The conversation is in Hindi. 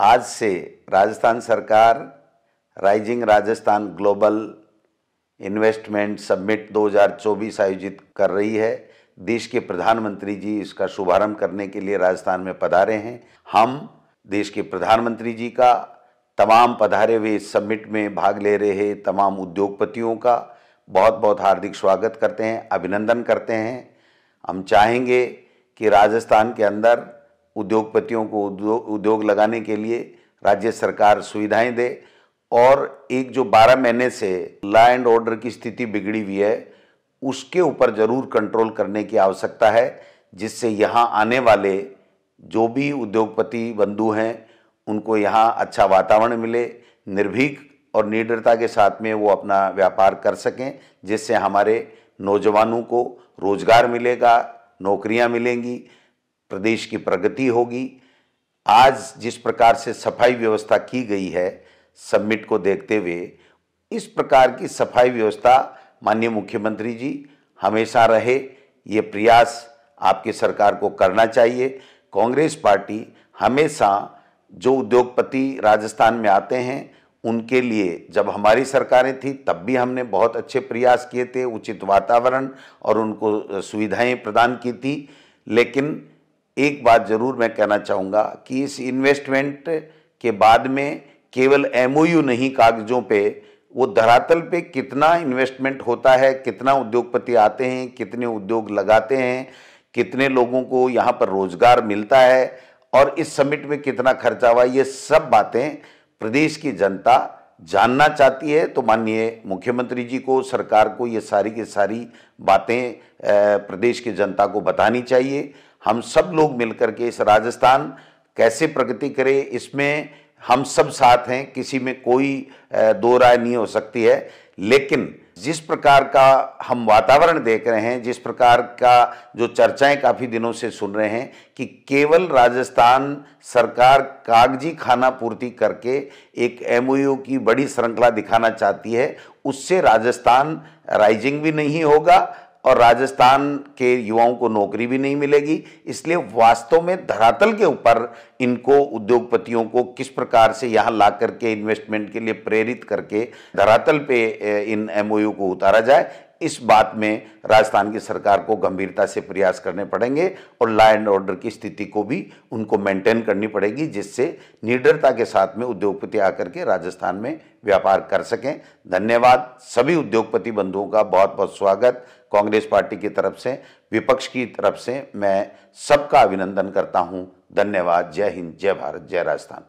आज से राजस्थान सरकार rising Rajasthan global investment summit 2024 आयोजित कर रही है देश के प्रधानमंत्री जी इसका शुभारंभ करने के लिए राजस्थान में पधारे हैं हम देश के प्रधानमंत्री जी का तमाम पधारे हुए इस सबमिट में भाग ले रहे तमाम उद्योगपतियों का बहुत बहुत हार्दिक स्वागत करते हैं अभिनंदन करते हैं हम चाहेंगे कि राजस्थान के अंदर उद्योगपतियों को उद्योग लगाने के लिए राज्य सरकार सुविधाएं दे और एक जो 12 महीने से लॉ एंड ऑर्डर की स्थिति बिगड़ी हुई है उसके ऊपर जरूर कंट्रोल करने की आवश्यकता है जिससे यहाँ आने वाले जो भी उद्योगपति बंधु हैं उनको यहाँ अच्छा वातावरण मिले निर्भीक और निडरता के साथ में वो अपना व्यापार कर सकें जिससे हमारे नौजवानों को रोज़गार मिलेगा नौकरियाँ मिलेंगी प्रदेश की प्रगति होगी आज जिस प्रकार से सफाई व्यवस्था की गई है सबमिट को देखते हुए इस प्रकार की सफाई व्यवस्था माननीय मुख्यमंत्री जी हमेशा रहे ये प्रयास आपकी सरकार को करना चाहिए कांग्रेस पार्टी हमेशा जो उद्योगपति राजस्थान में आते हैं उनके लिए जब हमारी सरकारें थी तब भी हमने बहुत अच्छे प्रयास किए थे उचित वातावरण और उनको सुविधाएं प्रदान की थी लेकिन एक बात ज़रूर मैं कहना चाहूँगा कि इस इन्वेस्टमेंट के बाद में केवल एम नहीं कागज़ों पे वो धरातल पे कितना इन्वेस्टमेंट होता है कितना उद्योगपति आते हैं कितने उद्योग लगाते हैं कितने लोगों को यहाँ पर रोज़गार मिलता है और इस समिट में कितना खर्चा हुआ ये सब बातें प्रदेश की जनता जानना चाहती है तो माननीय मुख्यमंत्री जी को सरकार को ये सारी की सारी बातें प्रदेश की जनता को बतानी चाहिए हम सब लोग मिलकर के इस राजस्थान कैसे प्रगति करे इसमें हम सब साथ हैं किसी में कोई दो राय नहीं हो सकती है लेकिन जिस प्रकार का हम वातावरण देख रहे हैं जिस प्रकार का जो चर्चाएं काफ़ी दिनों से सुन रहे हैं कि केवल राजस्थान सरकार कागजी खाना पूर्ति करके एक एम की बड़ी श्रृंखला दिखाना चाहती है उससे राजस्थान राइजिंग भी नहीं होगा और राजस्थान के युवाओं को नौकरी भी नहीं मिलेगी इसलिए वास्तव में धरातल के ऊपर इनको उद्योगपतियों को किस प्रकार से यहाँ ला करके इन्वेस्टमेंट के लिए प्रेरित करके धरातल पे इन एमओयू को उतारा जाए इस बात में राजस्थान की सरकार को गंभीरता से प्रयास करने पड़ेंगे और लॉ एंड ऑर्डर की स्थिति को भी उनको मेंटेन करनी पड़ेगी जिससे निडरता के साथ में उद्योगपति आकर के राजस्थान में व्यापार कर सकें धन्यवाद सभी उद्योगपति बंधुओं का बहुत बहुत स्वागत कांग्रेस पार्टी की तरफ से विपक्ष की तरफ से मैं सबका अभिनंदन करता हूँ धन्यवाद जय हिंद जय भारत जय राजस्थान